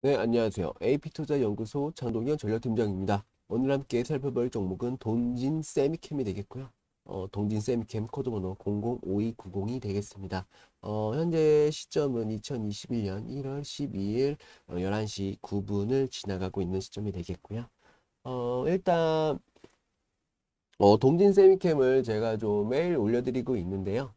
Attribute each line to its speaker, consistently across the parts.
Speaker 1: 네, 안녕하세요. AP투자연구소 장동현 전략팀장입니다. 오늘 함께 살펴볼 종목은 동진 세미캠이 되겠고요. 어, 동진 세미캠 코드 번호 005290이 되겠습니다. 어, 현재 시점은 2021년 1월 12일 11시 9분을 지나가고 있는 시점이 되겠고요. 어, 일단 어, 동진 세미캠을 제가 좀 매일 올려드리고 있는데요.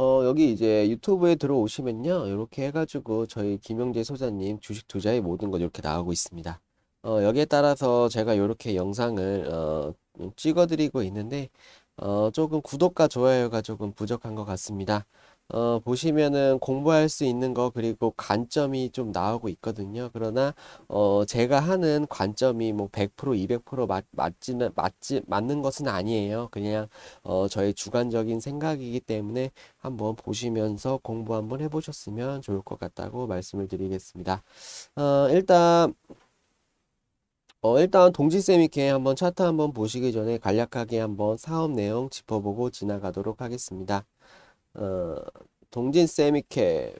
Speaker 1: 어, 여기 이제 유튜브에 들어오시면요. 이렇게 해가지고 저희 김영재 소장님 주식 투자의 모든 것 이렇게 나오고 있습니다. 어, 여기에 따라서 제가 이렇게 영상을 어, 음, 찍어드리고 있는데 어, 조금 구독과 좋아요가 조금 부족한 것 같습니다. 어, 보시면은 공부할 수 있는 거 그리고 관점이 좀 나오고 있거든요. 그러나 어, 제가 하는 관점이 뭐 100% 200% 맞, 맞지는 맞지 맞는 것은 아니에요. 그냥 어, 저의 주관적인 생각이기 때문에 한번 보시면서 공부 한번 해보셨으면 좋을 것 같다고 말씀을 드리겠습니다. 어, 일단 어, 일단 동지쌤이렇게 한번 차트 한번 보시기 전에 간략하게 한번 사업 내용 짚어보고 지나가도록 하겠습니다. 어, 동진 세미캡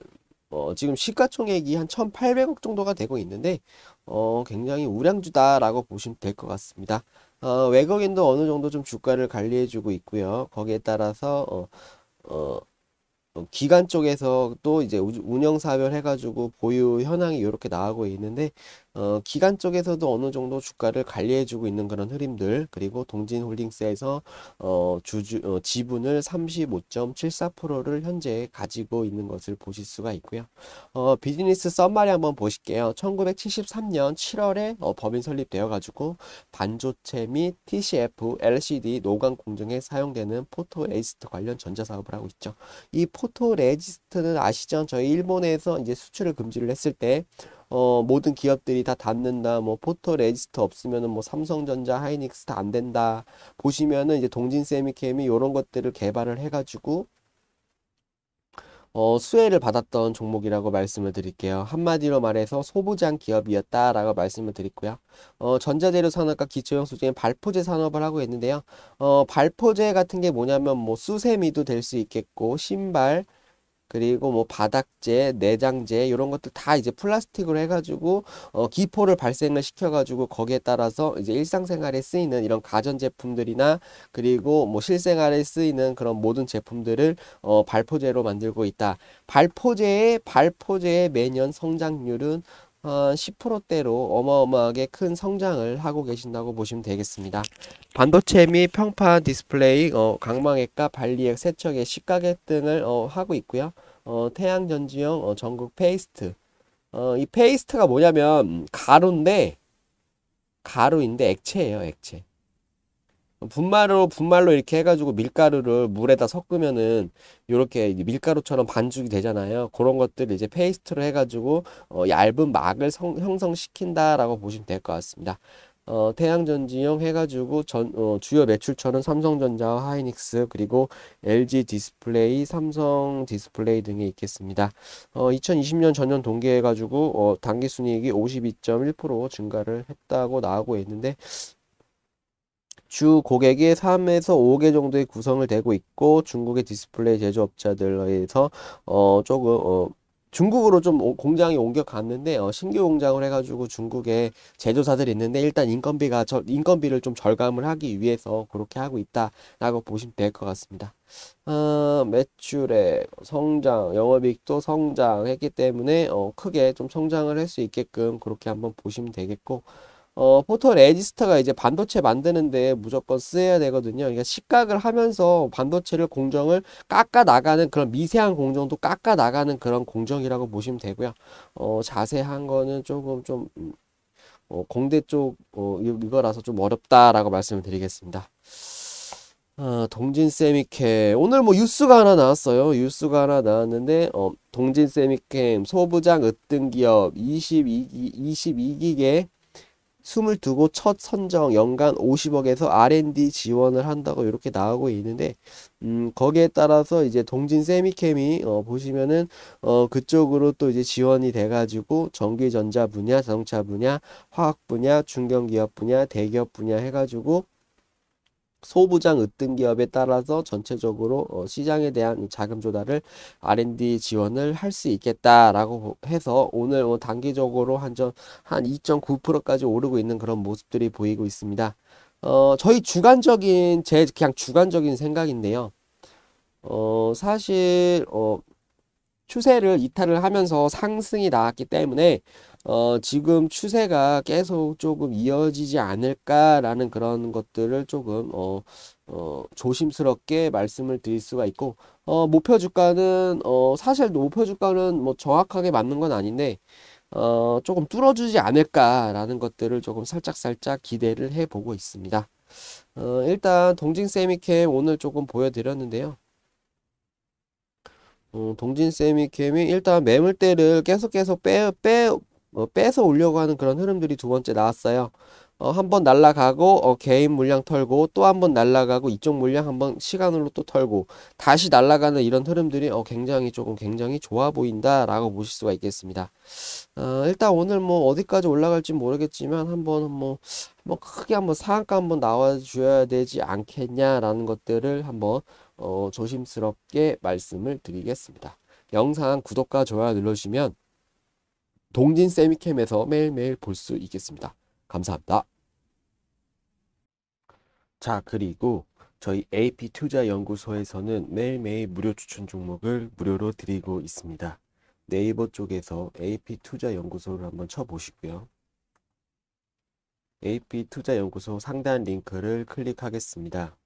Speaker 1: 어, 지금 시가총액이 한 1,800억 정도가 되고 있는데 어, 굉장히 우량주다라고 보시면 될 것 같습니다. 어, 외국인도 어느 정도 좀 주가를 관리해주고 있고요. 거기에 따라서 어, 어, 어 기관 쪽에서 또 이제 운영사별 해가지고 보유 현황이 이렇게 나오고 있는데 어, 기간 쪽에서도 어느 정도 주가를 관리해주고 있는 그런 흐름들 그리고 동진홀딩스에서 어, 주주 어, 지분을 35.74%를 현재 가지고 있는 것을 보실 수가 있고요. 어, 비즈니스 썸마리 한번 보실게요. 1973년 7월에 어, 법인 설립되어 가지고 반조체 및 TCF, LCD 노광 공정에 사용되는 포토 레지스트 관련 전자 사업을 하고 있죠. 이 포토 레지스트는 아시죠? 저희 일본에서 이제 수출을 금지를 했을 때 어, 모든 기업들이 다 닫는다. 뭐 포털 레지스터 없으면은 뭐 삼성전자, 하이닉스 다 안 된다. 보시면은 이제 동진 세미캠이 이런 것들을 개발을 해가지고 어, 수혜를 받았던 종목이라고 말씀을 드릴게요. 한마디로 말해서 소부장 기업이었다라고 말씀을 드리고요. 어, 전자재료 산업과 기초형 수재인 발포제 산업을 하고 있는데요. 어, 발포제 같은 게 뭐냐면 뭐 수세미도 될 수 있겠고 신발, 그리고 뭐 바닥재, 내장재 이런 것들 다 이제 플라스틱으로 해가지고 어, 기포를 발생을 시켜가지고 거기에 따라서 이제 일상생활에 쓰이는 이런 가전 제품들이나 그리고 뭐 실생활에 쓰이는 그런 모든 제품들을 어, 발포제로 만들고 있다. 발포제의 발포제의 매년 성장률은 한 어, 10%대로 어마어마하게 큰 성장을 하고 계신다고 보시면 되겠습니다. 반도체 및 평판 디스플레이, 어, 강망액과 발리액, 세척액, 시가액 등을 어, 하고 있고요. 어, 태양전지용 어, 전국 페이스트. 어, 이 페이스트가 뭐냐면 가루인데 가루인데 액체예요, 액체. 분말로 분말로 이렇게 해가지고 밀가루를 물에다 섞으면은 이렇게 밀가루처럼 반죽이 되잖아요. 그런 것들 이제 페이스트로 해가지고 어, 얇은 막을 성, 형성시킨다라고 보시면 될 것 같습니다. 어, 태양전지용 해가지고 전, 어, 주요 매출처는 삼성전자와 하이닉스 그리고 LG 디스플레이, 삼성 디스플레이 등이 있겠습니다. 어, 2020년 전년 동기해가지고 어, 단기순이익이 52.1% 증가를 했다고 나오고 있는데 주 고객이 3에서 5개 정도의 구성을 되고 있고 중국의 디스플레이 제조업자들에서 어 조금 어 중국으로 좀 공장이 옮겨갔는데 어, 신규 공장을 해가지고 중국에 제조사들이 있는데 일단 인건비가 저, 인건비를 좀 절감을 하기 위해서 그렇게 하고 있다라고 보시면 될 것 같습니다. 어, 매출의 성장, 영업이익도 성장했기 때문에 어, 크게 좀 성장을 할 수 있게끔 그렇게 한번 보시면 되겠고 어, 포토 레지스터가 이제 반도체 만드는데 무조건 쓰여야 되거든요. 그러니까 시각을 하면서 반도체를 공정을 깎아 나가는 그런 미세한 공정도 깎아 나가는 그런 공정이라고 보시면 되고요. 어, 자세한 거는 조금 좀 음, 어, 공대 쪽 어, 이거라서 좀 어렵다라고 말씀을 드리겠습니다. 어, 동진 세미캠 오늘 뭐 뉴스가 하나 나왔어요. 뉴스가 하나 나왔는데 어, 동진 세미캠 소부장 으뜸 기업 22기 22기계 22곳 첫 선정 연간 50억에서 R&D 지원을 한다고 이렇게 나오고 있는데 음, 거기에 따라서 이제 동진 세미캠이 어, 보시면은 어, 그쪽으로 또 이제 지원이 돼가지고 전기전자 분야, 자동차 분야, 화학 분야, 중견기업 분야, 대기업 분야 해가지고 소부장 으뜸 기업에 따라서 전체적으로 어, 시장에 대한 자금 조달을 R&D 지원을 할 수 있겠다라고 해서 오늘 뭐 단기적으로 한한 2.9%까지 오르고 있는 그런 모습들이 보이고 있습니다. 어, 저희 주관적인 제 그냥 주관적인 생각인데요. 어, 사실 어, 추세를 이탈을 하면서 상승이 나왔기 때문에 어, 지금 추세가 계속 조금 이어지지 않을까라는 그런 것들을 조금 어, 어, 조심스럽게 말씀을 드릴 수가 있고 어, 목표 주가는 어, 사실 목표 주가는 뭐 정확하게 맞는 건 아닌데 어, 조금 뚫어주지 않을까라는 것들을 조금 살짝살짝 기대를 해보고 있습니다. 어, 일단 동진 세미캠 오늘 조금 보여드렸는데요. 어, 동진쌤이 캠이 일단 매물대를 계속 계속 빼, 빼, 어, 빼서 올려고 하는 그런 흐름들이 두 번째 나왔어요. 어, 한번 날라가고 어, 개인 물량 털고 또 한 번 날라가고 이쪽 물량 한번 시간으로 또 털고 다시 날라가는 이런 흐름들이 어, 굉장히 조금 굉장히 좋아 보인다라고 보실 수가 있겠습니다. 어, 일단 오늘 뭐 어디까지 올라갈지 모르겠지만 한번 뭐한 크게 한번 상한가 한번 나와줘야 되지 않겠냐라는 것들을 한번 어, 조심스럽게 말씀을 드리겠습니다. 영상 구독과 좋아요 눌러주시면 동진 세미캠에서 매일매일 볼 수 있겠습니다. 감사합니다. 자, 그리고 저희 AP 투자연구소에서는 매일매일 무료 추천 종목을 무료로 드리고 있습니다. 네이버 쪽에서 AP 투자연구소를 한번 쳐보시고요. AP 투자연구소 상단 링크를 클릭하겠습니다.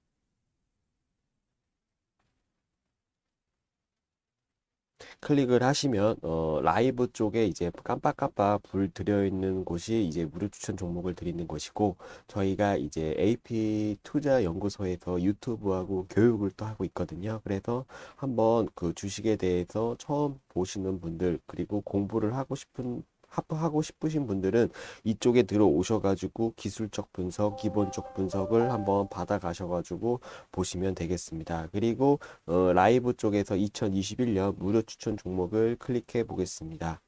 Speaker 1: 클릭을 하시면 어, 라이브 쪽에 이제 깜빡깜빡 불 들여있는 곳이 이제 무료 추천 종목을 드리는 것이고 저희가 이제 AP 투자 연구소에서 유튜브하고 교육을 또 하고 있거든요. 그래서 한번 그 주식에 대해서 처음 보시는 분들 그리고 공부를 하고 싶은 하프하고 싶으신 분들은 이쪽에 들어오셔가지고 기술적 분석, 기본적 분석을 한번 받아가셔가지고 보시면 되겠습니다. 그리고 어, 라이브 쪽에서 2021년 무료 추천 종목을 클릭해 보겠습니다.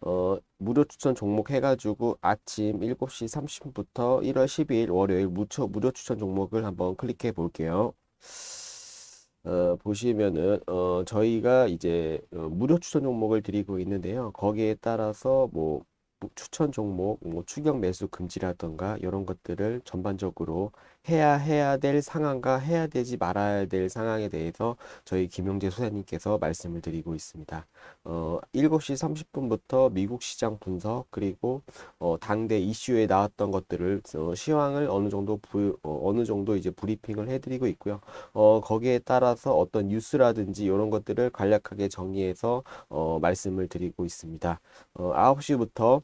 Speaker 1: 어, 무료 추천 종목 해가지고 아침 7시 30분부터 1월 12일 월요일 무초 무료 추천 종목을 한번 클릭해 볼게요. 어, 보시면은 어, 저희가 이제 어, 무료 추천 종목을 드리고 있는데요. 거기에 따라서 뭐뭐 추천 종목, 뭐 추격 매수 금지라던가 이런 것들을 전반적으로 해야 해야 될 상황과 해야 되지 말아야 될 상황에 대해서 저희 김영재 소장님께서 말씀을 드리고 있습니다. 어, 7시 30분부터 미국 시장 분석 그리고 어, 당대 이슈에 나왔던 것들을 어, 시황을 어느 정도 부, 어, 느 정도 이제 브리핑을 해드리고 있고요. 어, 거기에 따라서 어떤 뉴스라든지 이런 것들을 간략하게 정리해서 어, 말씀을 드리고 있습니다. 어, 9시부터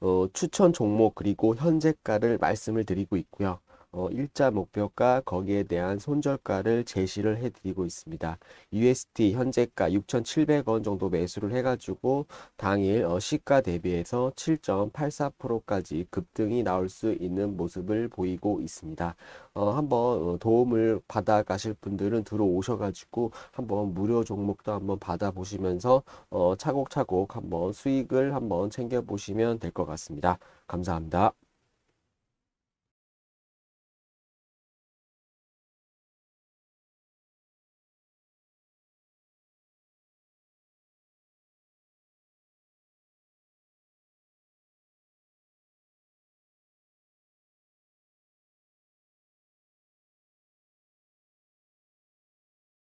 Speaker 1: 어, 추천 종목 그리고 현재가를 말씀을 드리고 있고요. 어, 일자 목표가 거기에 대한 손절가를 제시를 해드리고 있습니다. USD 현재가 6,700원 정도 매수를 해가지고 당일 어, 시가 대비해서 7.84%까지 급등이 나올 수 있는 모습을 보이고 있습니다. 어, 한번 어, 도움을 받아 가실 분들은 들어오셔가지고 한번 무료 종목도 한번 받아보시면서 어, 차곡차곡 한번 수익을 한번 챙겨보시면 될 것 같습니다. 감사합니다.